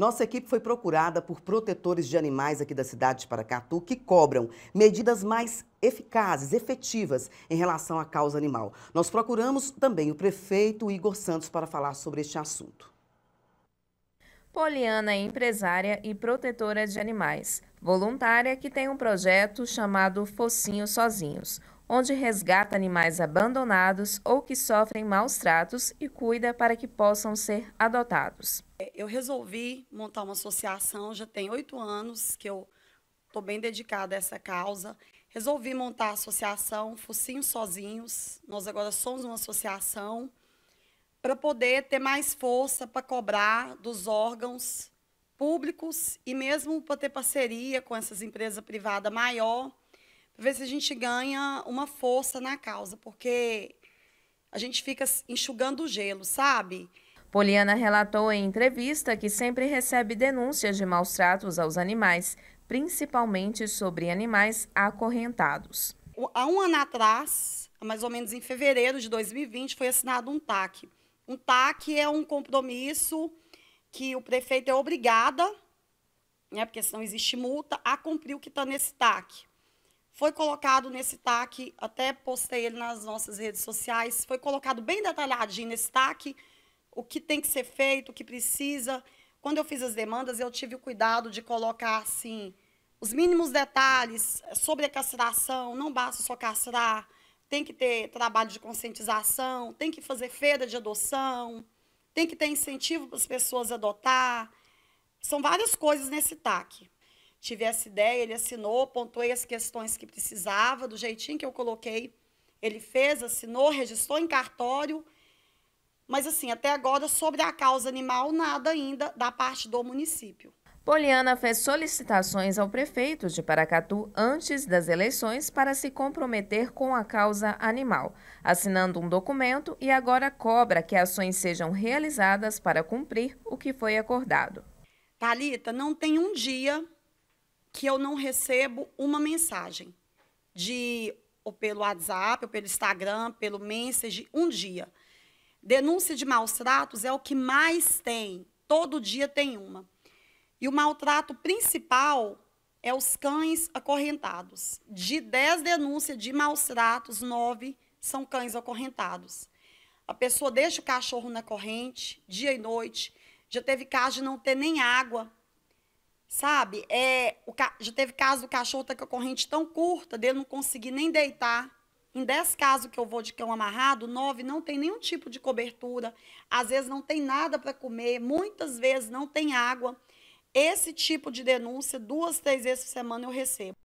Nossa equipe foi procurada por protetores de animais aqui da cidade de Paracatu que cobram medidas mais eficazes, efetivas em relação à causa animal. Nós procuramos também o prefeito Igor Santos para falar sobre este assunto. Poliana é empresária e protetora de animais, voluntária que tem um projeto chamado Focinhos Sozinhos, onde resgata animais abandonados ou que sofrem maus tratos e cuida para que possam ser adotados. Eu resolvi montar uma associação, já tem oito anos que eu estou bem dedicada a essa causa. Resolvi montar a associação Focinhos Sozinhos. Nós agora somos uma associação para poder ter mais força para cobrar dos órgãos públicos e mesmo para ter parceria com essas empresas privadas maior ver se a gente ganha uma força na causa, porque a gente fica enxugando o gelo, sabe? Poliana relatou em entrevista que sempre recebe denúncias de maus tratos aos animais, principalmente sobre animais acorrentados. Há um ano atrás, mais ou menos em fevereiro de 2020, foi assinado um TAC. Um TAC é um compromisso que o prefeito é obrigada, né, porque senão existe multa, a cumprir o que está nesse TAC. Foi colocado nesse TAC, até postei ele nas nossas redes sociais, foi colocado bem detalhadinho nesse TAC, o que tem que ser feito, o que precisa. Quando eu fiz as demandas, eu tive o cuidado de colocar, assim, os mínimos detalhes sobre a castração, não basta só castrar, tem que ter trabalho de conscientização, tem que fazer feira de adoção, tem que ter incentivo para as pessoas adotar. São várias coisas nesse TAC tive essa ideia, ele assinou, pontuei as questões que precisava, do jeitinho que eu coloquei. Ele fez, assinou, registrou em cartório. Mas, assim, até agora, sobre a causa animal, nada ainda da parte do município. Poliana fez solicitações ao prefeito de Paracatu antes das eleições para se comprometer com a causa animal, assinando um documento e agora cobra que ações sejam realizadas para cumprir o que foi acordado. Talita, não tem um dia que eu não recebo uma mensagem de ou pelo WhatsApp, ou pelo Instagram, pelo Message, um dia. Denúncia de maus tratos é o que mais tem. Todo dia tem uma. E o maltrato principal é os cães acorrentados. De 10 denúncias de maus tratos, 9 são cães acorrentados. A pessoa deixa o cachorro na corrente, dia e noite. Já teve caso de não ter nem água Sabe? É, o ca... Já teve caso do cachorro tá com a corrente tão curta dele não conseguir nem deitar. Em 10 casos que eu vou de cão amarrado, 9 não tem nenhum tipo de cobertura, às vezes não tem nada para comer, muitas vezes não tem água. Esse tipo de denúncia, duas, três vezes por semana eu recebo.